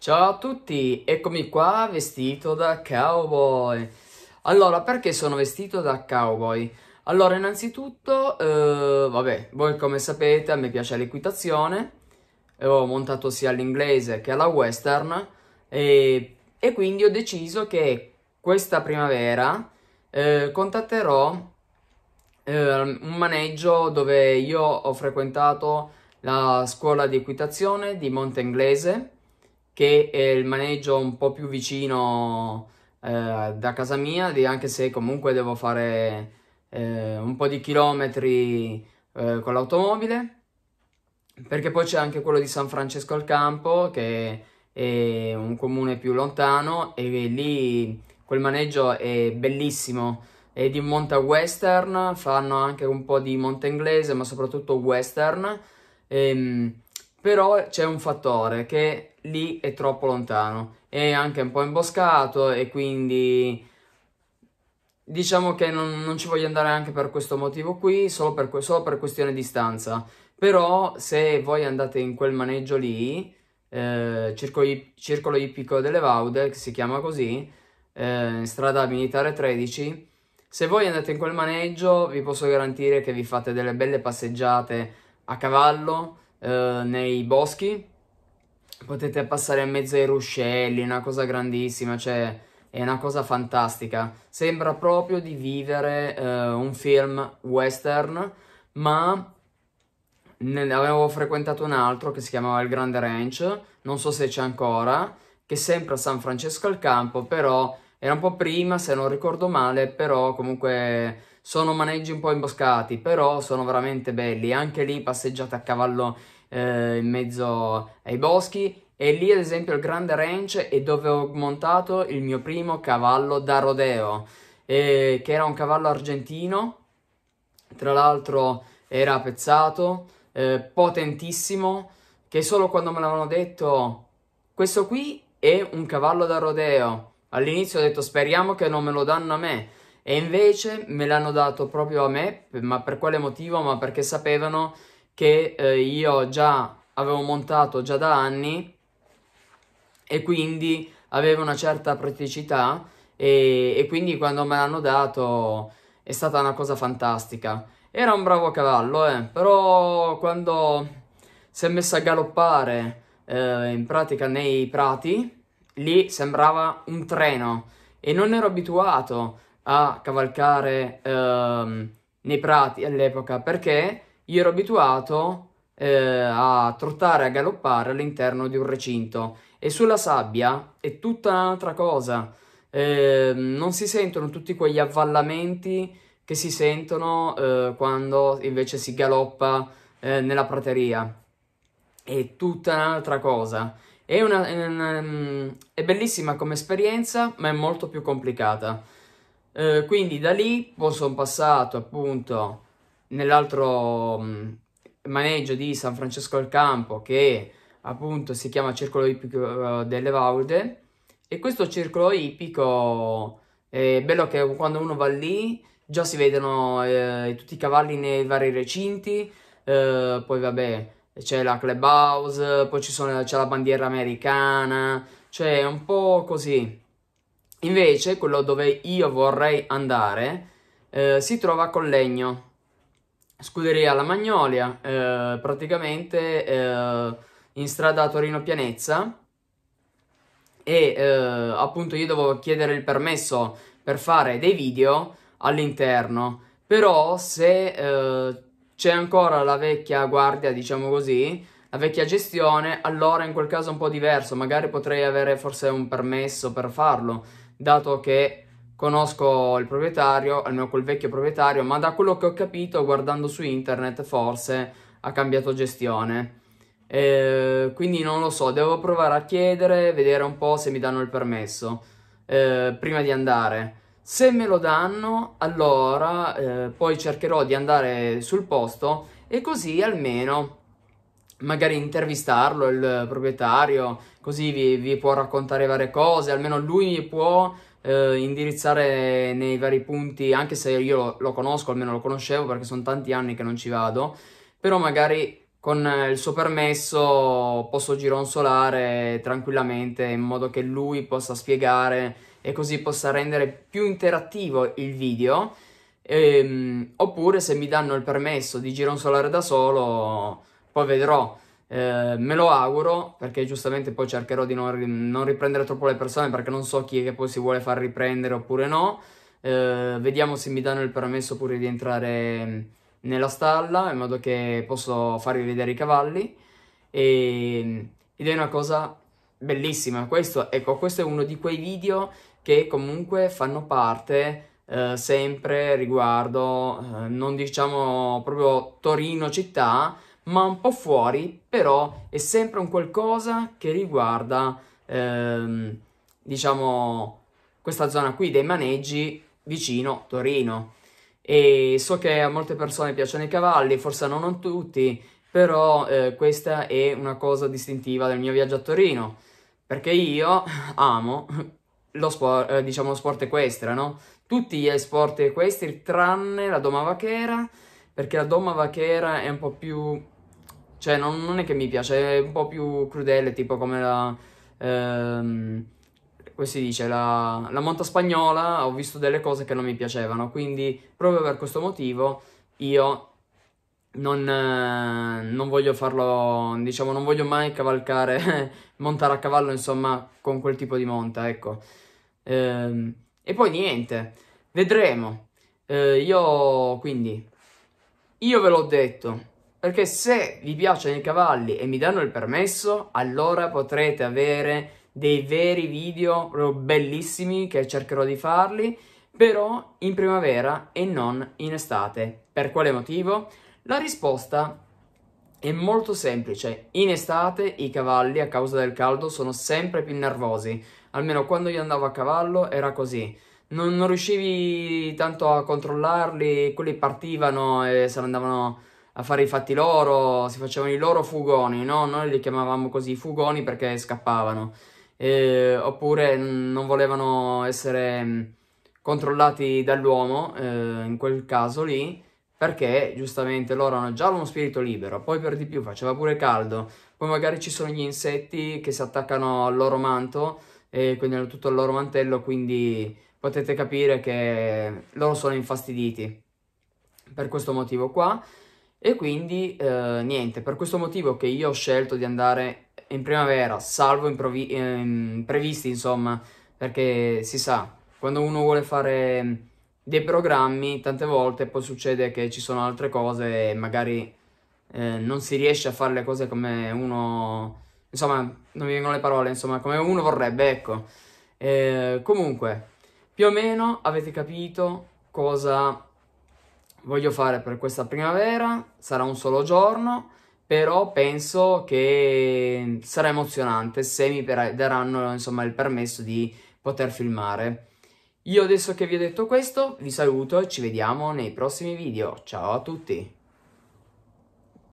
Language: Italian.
Ciao a tutti, eccomi qua vestito da cowboy. Allora, perché sono vestito da cowboy? Allora, innanzitutto, eh, vabbè, voi come sapete a me piace l'equitazione, ho montato sia all'inglese che alla western e, e, quindi ho deciso che questa primavera eh, contatterò eh, un maneggio dove io ho frequentato la scuola di equitazione di Monte Inglese che è il maneggio un po' più vicino eh, da casa mia, anche se comunque devo fare eh, un po' di chilometri eh, con l'automobile, perché poi c'è anche quello di San Francesco al Campo, che è un comune più lontano, e lì quel maneggio è bellissimo è di monta western, fanno anche un po' di monta inglese, ma soprattutto western. Ehm, però c'è un fattore che lì è troppo lontano, è anche un po' imboscato e quindi diciamo che non, non ci voglio andare anche per questo motivo qui, solo per, solo per questione di distanza. Però se voi andate in quel maneggio lì, eh, circolo, circolo ippico delle Vaude, che si chiama così, eh, strada militare 13, se voi andate in quel maneggio vi posso garantire che vi fate delle belle passeggiate a cavallo, eh, nei boschi, potete passare in mezzo ai ruscelli, è una cosa grandissima, cioè è una cosa fantastica. Sembra proprio di vivere eh, un film western, ma ne avevo frequentato un altro che si chiamava Il Grande Ranch, non so se c'è ancora, che è sempre a San Francesco al Campo, però era un po' prima, se non ricordo male, però comunque sono maneggi un po' imboscati, però sono veramente belli. Anche lì passeggiate a cavallo eh, in mezzo ai boschi. E lì ad esempio il grande ranch è dove ho montato il mio primo cavallo da rodeo, eh, che era un cavallo argentino, tra l'altro era pezzato, eh, potentissimo, che solo quando me l'avevano detto questo qui è un cavallo da rodeo. All'inizio ho detto speriamo che non me lo danno a me, e invece me l'hanno dato proprio a me, ma per quale motivo? Ma perché sapevano che eh, io già avevo montato già da anni e quindi avevo una certa praticità e, e quindi quando me l'hanno dato è stata una cosa fantastica. Era un bravo cavallo, eh, però quando si è messo a galoppare eh, in pratica nei prati, lì sembrava un treno e non ero abituato a cavalcare ehm, nei prati all'epoca perché io ero abituato eh, a trottare, a galoppare all'interno di un recinto e sulla sabbia è tutta un'altra cosa. Eh, non si sentono tutti quegli avvallamenti che si sentono eh, quando invece si galoppa eh, nella prateria. È tutta un'altra cosa. È, una, è, una, mm, è bellissima come esperienza, ma è molto più complicata. Eh, quindi da lì sono passato appunto nell'altro mm, maneggio di San Francesco al Campo che appunto si chiama Circolo Ipico eh, delle Vaude e questo circolo ipico è bello che quando uno va lì già si vedono eh, tutti i cavalli nei vari recinti eh, poi vabbè c'è la clubhouse poi c'è la bandiera americana cioè un po' così Invece, quello dove io vorrei andare eh, si trova a Collegno, scuderia La Magnolia, eh, praticamente eh, in strada Torino Pianezza. E eh, appunto io devo chiedere il permesso per fare dei video all'interno. Però se eh, c'è ancora la vecchia guardia, diciamo così, la vecchia gestione, allora in quel caso è un po' diverso, magari potrei avere forse un permesso per farlo dato che conosco il proprietario, almeno quel vecchio proprietario, ma da quello che ho capito guardando su internet forse ha cambiato gestione. Eh, quindi non lo so, devo provare a chiedere, vedere un po' se mi danno il permesso eh, prima di andare. Se me lo danno, allora eh, poi cercherò di andare sul posto e così almeno magari intervistarlo, il proprietario, così vi, vi può raccontare varie cose, almeno lui mi può eh, indirizzare nei vari punti, anche se io lo, lo conosco, almeno lo conoscevo perché sono tanti anni che non ci vado, però magari con eh, il suo permesso posso gironzolare tranquillamente in modo che lui possa spiegare e così possa rendere più interattivo il video. Ehm, oppure se mi danno il permesso di gironzolare da solo poi vedrò, eh, me lo auguro, perché giustamente poi cercherò di non, non, riprendere troppo le persone, perché non so chi è che poi si vuole far riprendere oppure no. Eh, vediamo se mi danno il permesso pure di entrare mm, nella stalla, in modo che posso farvi vedere i cavalli. E, mm, ed è una cosa bellissima. Questo, ecco, questo è uno di quei video che comunque fanno parte... Uh, sempre riguardo, uh, non diciamo proprio Torino città, ma un po' fuori, però è sempre un qualcosa che riguarda, ehm, diciamo, questa zona qui dei maneggi vicino Torino. E so che a molte persone piacciono i cavalli, forse non a tutti, però eh, questa è una cosa distintiva del mio viaggio a Torino, perché io amo lo sport, eh, diciamo, lo sport equestre, no? Tutti gli sport equestri, tranne la doma vachera, perché la doma vachera è un po' più cioè, non, non, è che mi piace, è un po' più crudele, tipo come la... Ehm, come si dice? La, la monta spagnola, ho visto delle cose che non mi piacevano, quindi proprio per questo motivo io non, eh, non, voglio farlo, diciamo, non voglio mai cavalcare, montare a cavallo, insomma, con quel tipo di monta, ecco. Eh, e poi niente, vedremo. Eh, io, quindi, io ve l'ho detto, perché se vi piacciono i cavalli e mi danno il permesso, allora potrete avere dei veri video bellissimi che cercherò di farli, però in primavera e non in estate. Per quale motivo? La risposta è molto semplice. In estate i cavalli a causa del caldo sono sempre più nervosi. Almeno quando io andavo a cavallo era così. Non, non riuscivi tanto a controllarli, quelli partivano e se ne andavano a fare i fatti loro, si facevano i loro fugoni, no? Noi li chiamavamo così fugoni perché scappavano, eh, oppure mm, non volevano essere mm, controllati dall'uomo, eh, in quel caso lì, perché giustamente loro hanno già uno spirito libero, poi per di più faceva pure caldo, poi magari ci sono gli insetti che si attaccano al loro manto, e quindi hanno tutto il loro mantello, quindi potete capire che loro sono infastiditi per questo motivo qua. E quindi eh, niente, per questo motivo che io ho scelto di andare in primavera, salvo imprevi- ehm, previsti insomma, perché si sa, quando uno vuole fare mm, dei programmi, tante volte poi succede che ci sono altre cose e magari eh, non si riesce a fare le cose come uno... Insomma, non mi vengono le parole, insomma, come uno vorrebbe, ecco. Eh, comunque, più o meno avete capito cosa voglio fare per questa primavera, sarà un solo giorno, però penso che sarà emozionante se mi daranno insomma, il permesso di poter filmare. Io adesso che vi ho detto questo vi saluto e ci vediamo nei prossimi video. Ciao a tutti!